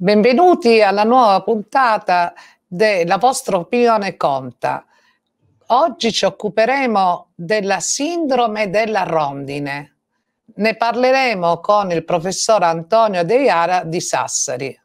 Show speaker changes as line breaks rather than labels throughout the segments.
Benvenuti alla nuova puntata della vostra opinione conta. Oggi ci occuperemo della sindrome della rondine. Ne parleremo con il professor Antonio De Iara di Sassari.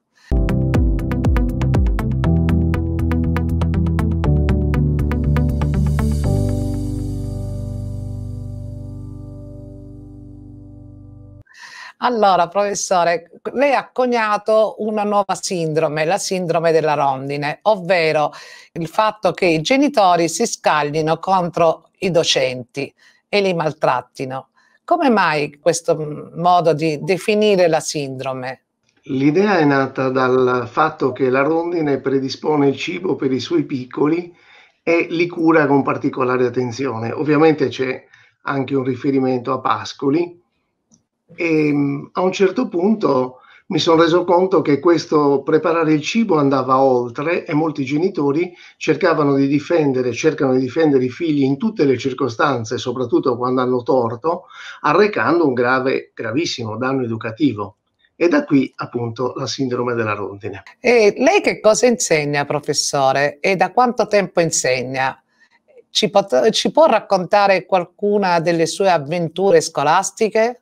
Allora, professore, lei ha coniato una nuova sindrome, la sindrome della rondine, ovvero il fatto che i genitori si scaglino contro i docenti e li maltrattino. Come mai questo modo di definire la sindrome?
L'idea è nata dal fatto che la rondine predispone il cibo per i suoi piccoli e li cura con particolare attenzione. Ovviamente c'è anche un riferimento a Pascoli, e mm, a un certo punto mi sono reso conto che questo preparare il cibo andava oltre e molti genitori cercavano di difendere, cercano di difendere i figli in tutte le circostanze, soprattutto quando hanno torto, arrecando un grave, gravissimo danno educativo. E da qui appunto la sindrome della rondine.
E lei che cosa insegna, professore? E da quanto tempo insegna? Ci, pot- ci può raccontare qualcuna delle sue avventure scolastiche?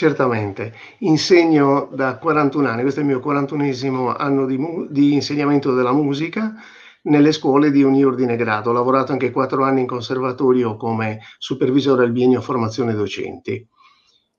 Certamente, insegno da 41 anni, questo è il mio 41 anno di, mu- di, insegnamento della musica nelle scuole di ogni ordine grado. Ho lavorato anche 4 anni in conservatorio come supervisore al biennio formazione docenti.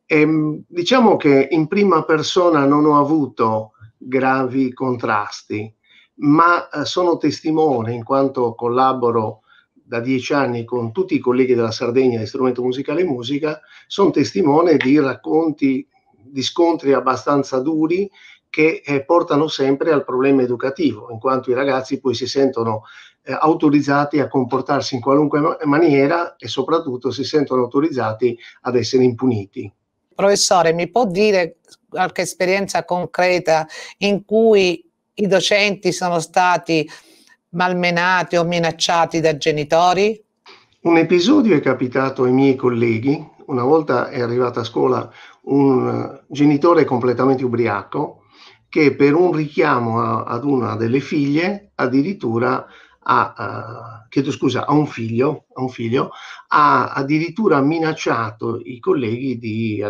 E, ehm, diciamo che in prima persona non ho avuto gravi contrasti, ma eh, sono testimone in quanto collaboro da dieci anni con tutti i colleghi della Sardegna di strumento musicale e musica, sono testimone di racconti, di scontri abbastanza duri che eh, portano sempre al problema educativo, in quanto i ragazzi poi si sentono eh, autorizzati a comportarsi in qualunque ma- maniera e soprattutto si sentono autorizzati ad essere impuniti.
Professore, mi può dire qualche esperienza concreta in cui i docenti sono stati malmenati o minacciati da genitori?
Un episodio è capitato ai miei colleghi. Una volta è arrivato a scuola un genitore completamente ubriaco che per un richiamo a, ad una delle figlie addirittura ha, a, eh, chiedo scusa, a un figlio, a un figlio ha addirittura minacciato i colleghi di,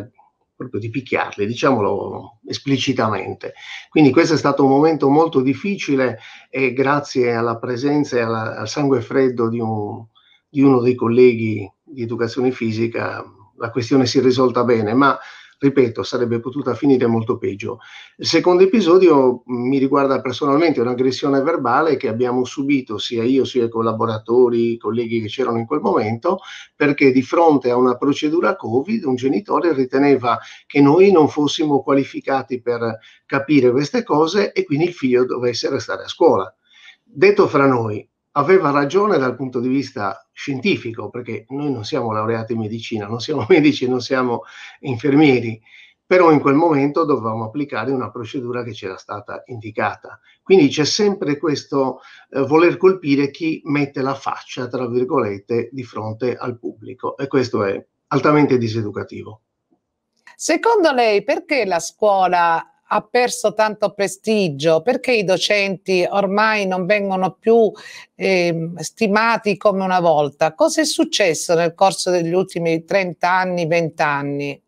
proprio di picchiarli, diciamolo esplicitamente. Quindi questo è stato un momento molto difficile e grazie alla presenza e alla, al sangue freddo di, un, di uno dei colleghi di educazione fisica la questione si è risolta bene, ma ripeto, sarebbe potuta finire molto peggio. Il secondo episodio mm, mi riguarda personalmente, un'aggressione verbale che abbiamo subito sia io sia i collaboratori, i colleghi che c'erano in quel momento, perché di fronte a una procedura Covid un genitore riteneva che noi non fossimo qualificati per capire queste cose e quindi il figlio dovesse restare a scuola. Detto fra noi, aveva ragione dal punto di vista scientifico, perché noi non siamo laureati in medicina, non siamo medici, non siamo infermieri, però in quel momento dovevamo applicare una procedura che ci era stata indicata. Quindi c'è sempre questo eh, voler colpire chi mette la faccia, tra virgolette, di fronte al pubblico e questo è altamente diseducativo.
Secondo lei perché la scuola ha perso tanto prestigio, perché i docenti ormai non vengono più eh, stimati come una volta. Cosa è successo nel corso degli ultimi 30 anni, 20 anni?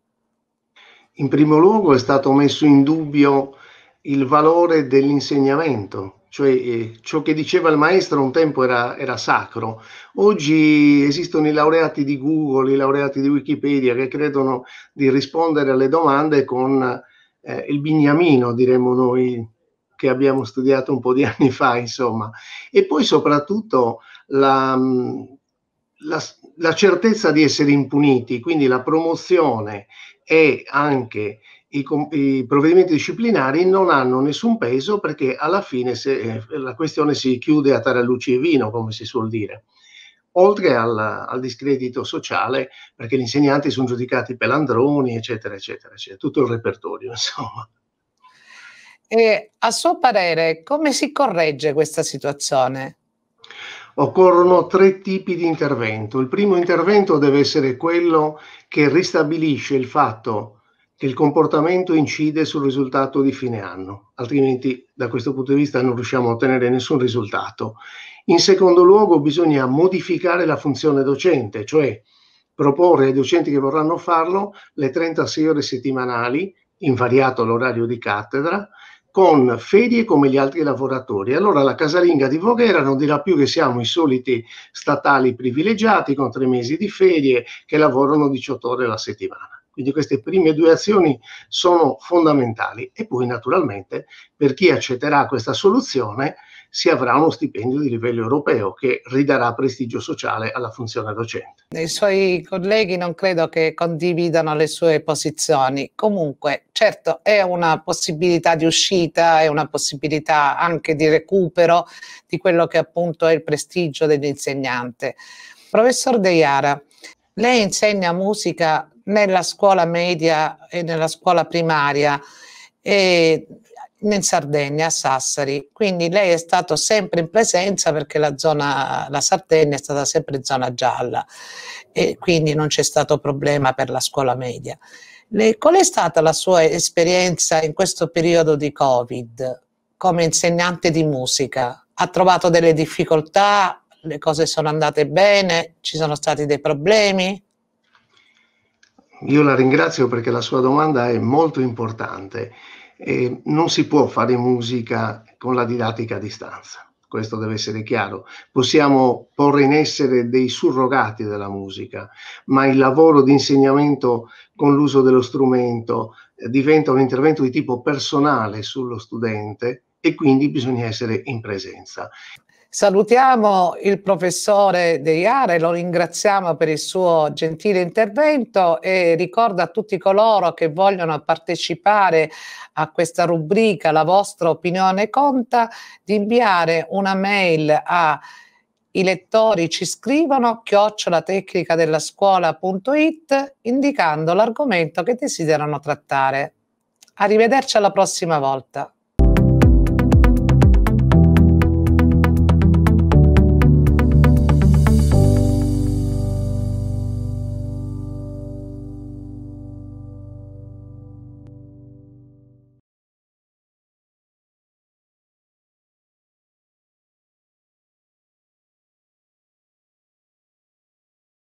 In primo luogo è stato messo in dubbio il valore dell'insegnamento, cioè eh, ciò che diceva il maestro un tempo era, era, sacro. Oggi esistono i laureati di Google, i laureati di Wikipedia che credono di rispondere alle domande con eh, il bignamino, diremmo noi, che abbiamo studiato un po' di anni fa, insomma. E poi soprattutto la, mm, la, la certezza di essere impuniti, quindi la promozione e anche i, i, provvedimenti disciplinari non hanno nessun peso perché alla fine se, eh, la questione si chiude a tarallucci e vino, come si suol dire oltre al, al, discredito sociale, perché gli insegnanti sono giudicati pelandroni, eccetera, eccetera, eccetera, tutto il repertorio, insomma.
E a suo parere, come si corregge questa situazione?
Occorrono tre tipi di intervento. Il primo intervento deve essere quello che ristabilisce il fatto che il comportamento incide sul risultato di fine anno, altrimenti da questo punto di vista non riusciamo a ottenere nessun risultato. In secondo luogo bisogna modificare la funzione docente, cioè proporre ai docenti che vorranno farlo le 36 ore settimanali, invariato l'orario di cattedra, con ferie come gli altri lavoratori. Allora la casalinga di Voghera non dirà più che siamo i soliti statali privilegiati con tre mesi di ferie che lavorano 18 ore la settimana quindi queste prime due azioni sono fondamentali e poi naturalmente per chi accetterà questa soluzione si avrà uno stipendio di livello europeo che ridarà prestigio sociale alla funzione docente.
I suoi colleghi non credo che condividano le sue posizioni, comunque certo è una possibilità di uscita, è una possibilità anche di recupero di quello che appunto è il prestigio dell'insegnante. Professor De Iara, lei insegna musica nella scuola media e nella scuola primaria e in Sardegna, a Sassari. Quindi lei è stato sempre in presenza perché la, zona, la Sardegna è stata sempre zona gialla e quindi non c'è stato problema per la scuola media. Le, qual è stata la sua esperienza in questo periodo di Covid come insegnante di musica? Ha trovato delle difficoltà? Le cose sono andate bene? Ci sono stati dei problemi?
io la ringrazio perché la sua domanda è molto importante. Eh, non si può fare musica con la didattica a distanza, questo deve essere chiaro. Possiamo porre in essere dei surrogati della musica, ma il lavoro di insegnamento con l'uso dello strumento eh, diventa un intervento di tipo personale sullo studente e quindi bisogna essere in presenza. Salutiamo
il professore De Iare, lo ringraziamo per il suo gentile intervento e ricordo a tutti coloro che vogliono partecipare a questa rubrica La vostra opinione conta di inviare una mail a i lettori ci scrivono chiocciolatecnica della scuola.it indicando l'argomento che desiderano trattare. Arrivederci alla prossima volta.